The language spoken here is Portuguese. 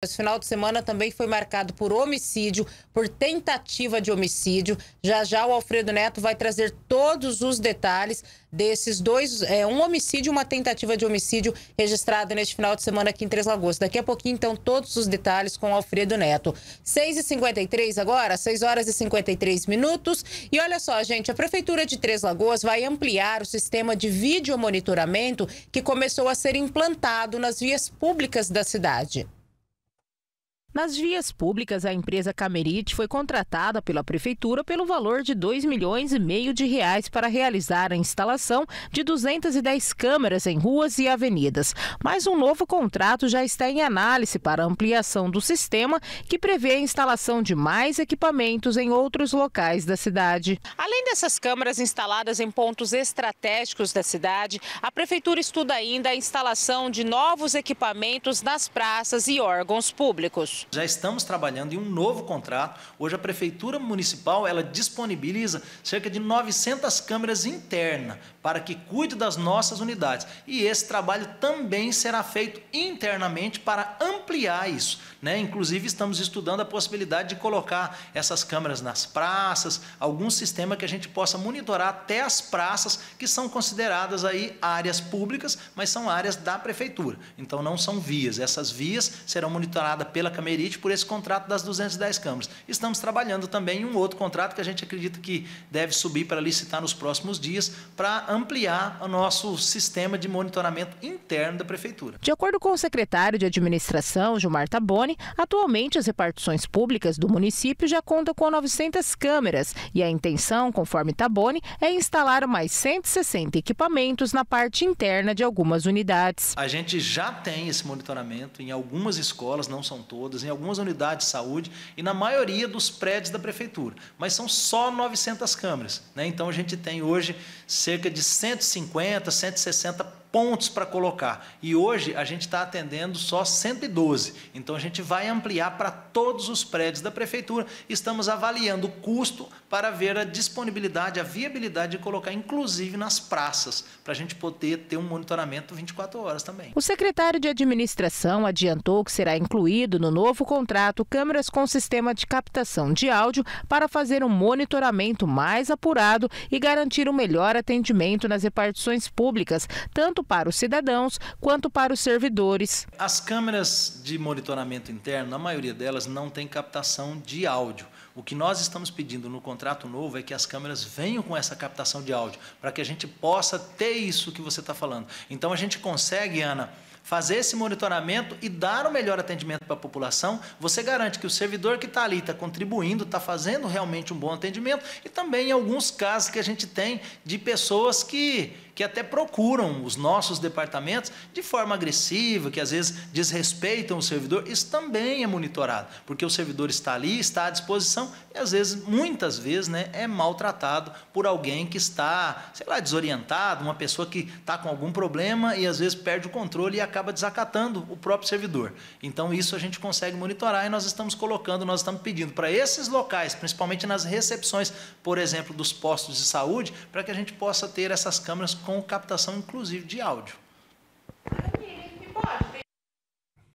Esse final de semana também foi marcado por homicídio, por tentativa de homicídio. Já já o Alfredo Neto vai trazer todos os detalhes desses dois, é, um homicídio e uma tentativa de homicídio registrada neste final de semana aqui em Três Lagoas. Daqui a pouquinho, então, todos os detalhes com o Alfredo Neto. 6h53 agora, 6 horas e 53 minutos. E olha só, gente, a Prefeitura de Três Lagoas vai ampliar o sistema de videomonitoramento que começou a ser implantado nas vias públicas da cidade. Nas vias públicas, a empresa Camerite foi contratada pela prefeitura pelo valor de 2 milhões e meio de reais para realizar a instalação de 210 câmeras em ruas e avenidas. Mas um novo contrato já está em análise para ampliação do sistema, que prevê a instalação de mais equipamentos em outros locais da cidade. Além dessas câmeras instaladas em pontos estratégicos da cidade, a prefeitura estuda ainda a instalação de novos equipamentos nas praças e órgãos públicos. Já estamos trabalhando em um novo contrato. Hoje a prefeitura municipal ela disponibiliza cerca de 900 câmeras internas para que cuide das nossas unidades. E esse trabalho também será feito internamente para ampliar isso, né? Inclusive estamos estudando a possibilidade de colocar essas câmeras nas praças, algum sistema que a gente possa monitorar até as praças que são consideradas aí áreas públicas, mas são áreas da prefeitura. Então não são vias. Essas vias serão monitoradas pela câmera Merite por esse contrato das 210 câmaras. Estamos trabalhando também em um outro contrato que a gente acredita que deve subir para licitar nos próximos dias para ampliar o nosso sistema de monitoramento interno da prefeitura. De acordo com o secretário de administração, Gilmar Taboni, atualmente as repartições públicas do município já contam com 900 câmeras e a intenção, conforme Taboni, é instalar mais 160 equipamentos na parte interna de algumas unidades. A gente já tem esse monitoramento em algumas escolas, não são todas em algumas unidades de saúde e na maioria dos prédios da prefeitura. Mas são só 900 câmeras. Né? Então a gente tem hoje cerca de 150, 160 pontos para colocar. E hoje a gente está atendendo só 112. Então a gente vai ampliar para todos os prédios da prefeitura. Estamos avaliando o custo para ver a disponibilidade, a viabilidade de colocar, inclusive nas praças, para a gente poder ter um monitoramento 24 horas também. O secretário de administração adiantou que será incluído no novo contrato câmeras com sistema de captação de áudio para fazer um monitoramento mais apurado e garantir um melhor atendimento nas repartições públicas, tanto tanto para os cidadãos quanto para os servidores. As câmeras de monitoramento interno, a maioria delas não tem captação de áudio. O que nós estamos pedindo no contrato novo é que as câmeras venham com essa captação de áudio, para que a gente possa ter isso que você está falando. Então a gente consegue, Ana, fazer esse monitoramento e dar o um melhor atendimento para a população. Você garante que o servidor que está ali está contribuindo, está fazendo realmente um bom atendimento e também em alguns casos que a gente tem de pessoas que que até procuram os nossos departamentos de forma agressiva, que às vezes desrespeitam o servidor, isso também é monitorado, porque o servidor está ali, está à disposição e às vezes, muitas vezes, né, é maltratado por alguém que está, sei lá, desorientado, uma pessoa que está com algum problema e às vezes perde o controle e acaba desacatando o próprio servidor. Então isso a gente consegue monitorar e nós estamos colocando, nós estamos pedindo para esses locais, principalmente nas recepções, por exemplo, dos postos de saúde, para que a gente possa ter essas câmeras com captação, inclusive, de áudio.